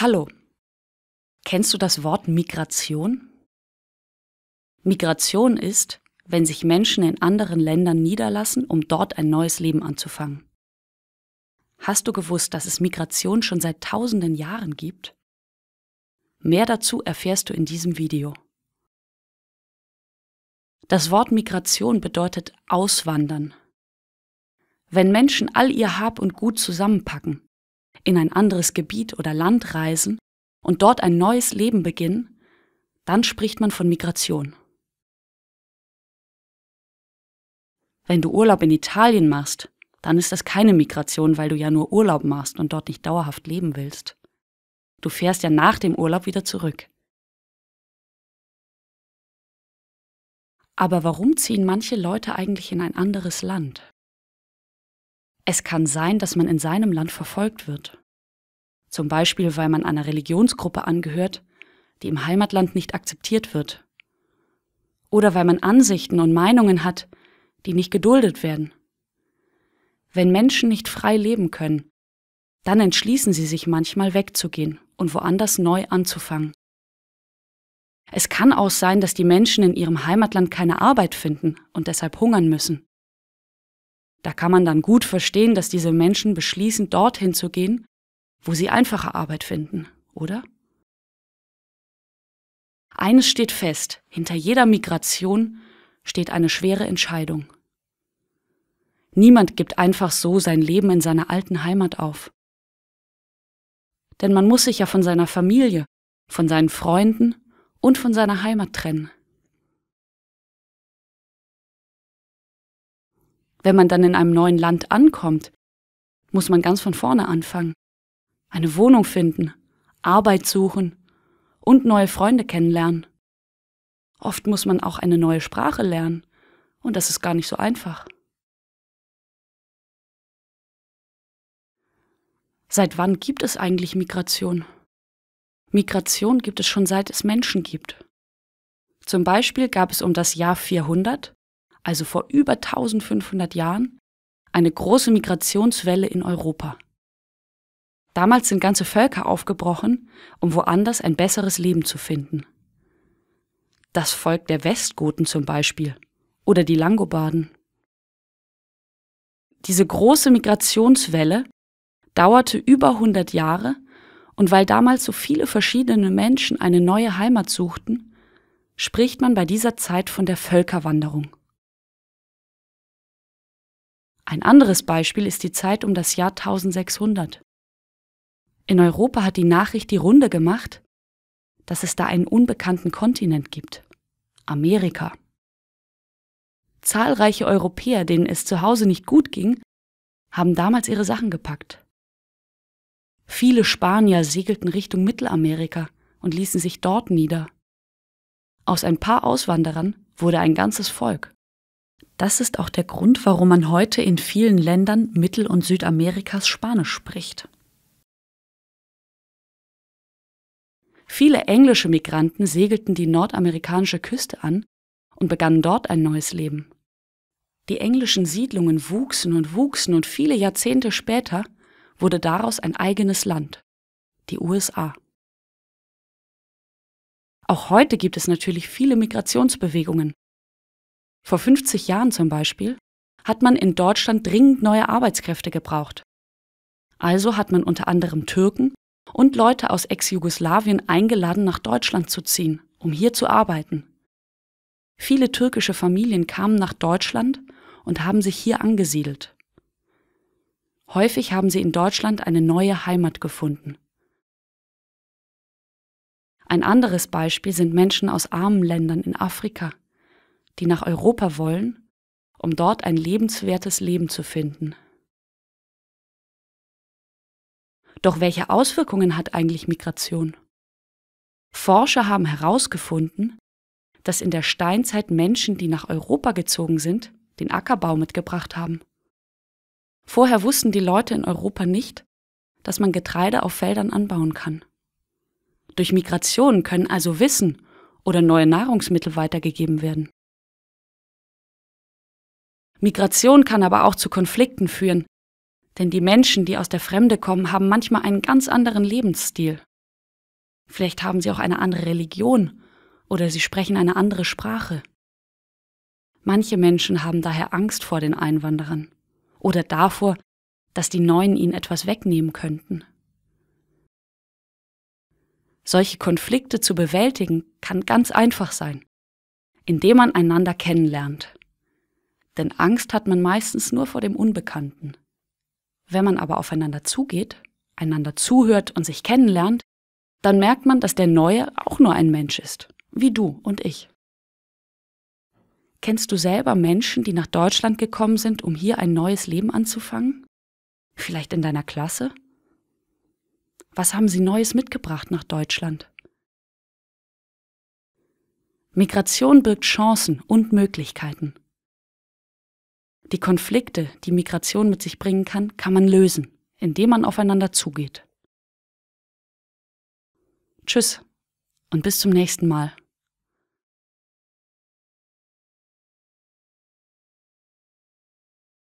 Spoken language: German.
Hallo. Kennst du das Wort Migration? Migration ist, wenn sich Menschen in anderen Ländern niederlassen, um dort ein neues Leben anzufangen. Hast du gewusst, dass es Migration schon seit tausenden Jahren gibt? Mehr dazu erfährst du in diesem Video. Das Wort Migration bedeutet Auswandern. Wenn Menschen all ihr Hab und Gut zusammenpacken, in ein anderes Gebiet oder Land reisen und dort ein neues Leben beginnen, dann spricht man von Migration. Wenn du Urlaub in Italien machst, dann ist das keine Migration, weil du ja nur Urlaub machst und dort nicht dauerhaft leben willst. Du fährst ja nach dem Urlaub wieder zurück. Aber warum ziehen manche Leute eigentlich in ein anderes Land? Es kann sein, dass man in seinem Land verfolgt wird. Zum Beispiel, weil man einer Religionsgruppe angehört, die im Heimatland nicht akzeptiert wird. Oder weil man Ansichten und Meinungen hat, die nicht geduldet werden. Wenn Menschen nicht frei leben können, dann entschließen sie sich manchmal wegzugehen und woanders neu anzufangen. Es kann auch sein, dass die Menschen in ihrem Heimatland keine Arbeit finden und deshalb hungern müssen. Da kann man dann gut verstehen, dass diese Menschen beschließen, dorthin zu gehen, wo sie einfache Arbeit finden, oder? Eines steht fest, hinter jeder Migration steht eine schwere Entscheidung. Niemand gibt einfach so sein Leben in seiner alten Heimat auf. Denn man muss sich ja von seiner Familie, von seinen Freunden und von seiner Heimat trennen. Wenn man dann in einem neuen Land ankommt, muss man ganz von vorne anfangen. Eine Wohnung finden, Arbeit suchen und neue Freunde kennenlernen. Oft muss man auch eine neue Sprache lernen und das ist gar nicht so einfach. Seit wann gibt es eigentlich Migration? Migration gibt es schon seit es Menschen gibt. Zum Beispiel gab es um das Jahr 400 also vor über 1500 Jahren, eine große Migrationswelle in Europa. Damals sind ganze Völker aufgebrochen, um woanders ein besseres Leben zu finden. Das Volk der Westgoten zum Beispiel oder die Langobarden. Diese große Migrationswelle dauerte über 100 Jahre und weil damals so viele verschiedene Menschen eine neue Heimat suchten, spricht man bei dieser Zeit von der Völkerwanderung. Ein anderes Beispiel ist die Zeit um das Jahr 1600. In Europa hat die Nachricht die Runde gemacht, dass es da einen unbekannten Kontinent gibt, Amerika. Zahlreiche Europäer, denen es zu Hause nicht gut ging, haben damals ihre Sachen gepackt. Viele Spanier segelten Richtung Mittelamerika und ließen sich dort nieder. Aus ein paar Auswanderern wurde ein ganzes Volk. Das ist auch der Grund, warum man heute in vielen Ländern Mittel- und Südamerikas Spanisch spricht. Viele englische Migranten segelten die nordamerikanische Küste an und begannen dort ein neues Leben. Die englischen Siedlungen wuchsen und wuchsen und viele Jahrzehnte später wurde daraus ein eigenes Land, die USA. Auch heute gibt es natürlich viele Migrationsbewegungen, vor 50 Jahren zum Beispiel hat man in Deutschland dringend neue Arbeitskräfte gebraucht. Also hat man unter anderem Türken und Leute aus Ex-Jugoslawien eingeladen, nach Deutschland zu ziehen, um hier zu arbeiten. Viele türkische Familien kamen nach Deutschland und haben sich hier angesiedelt. Häufig haben sie in Deutschland eine neue Heimat gefunden. Ein anderes Beispiel sind Menschen aus armen Ländern in Afrika, die nach Europa wollen, um dort ein lebenswertes Leben zu finden. Doch welche Auswirkungen hat eigentlich Migration? Forscher haben herausgefunden, dass in der Steinzeit Menschen, die nach Europa gezogen sind, den Ackerbau mitgebracht haben. Vorher wussten die Leute in Europa nicht, dass man Getreide auf Feldern anbauen kann. Durch Migration können also Wissen oder neue Nahrungsmittel weitergegeben werden. Migration kann aber auch zu Konflikten führen, denn die Menschen, die aus der Fremde kommen, haben manchmal einen ganz anderen Lebensstil. Vielleicht haben sie auch eine andere Religion oder sie sprechen eine andere Sprache. Manche Menschen haben daher Angst vor den Einwanderern oder davor, dass die Neuen ihnen etwas wegnehmen könnten. Solche Konflikte zu bewältigen kann ganz einfach sein, indem man einander kennenlernt. Denn Angst hat man meistens nur vor dem Unbekannten. Wenn man aber aufeinander zugeht, einander zuhört und sich kennenlernt, dann merkt man, dass der Neue auch nur ein Mensch ist, wie du und ich. Kennst du selber Menschen, die nach Deutschland gekommen sind, um hier ein neues Leben anzufangen? Vielleicht in deiner Klasse? Was haben sie Neues mitgebracht nach Deutschland? Migration birgt Chancen und Möglichkeiten die Konflikte, die Migration mit sich bringen kann, kann man lösen, indem man aufeinander zugeht. Tschüss und bis zum nächsten Mal.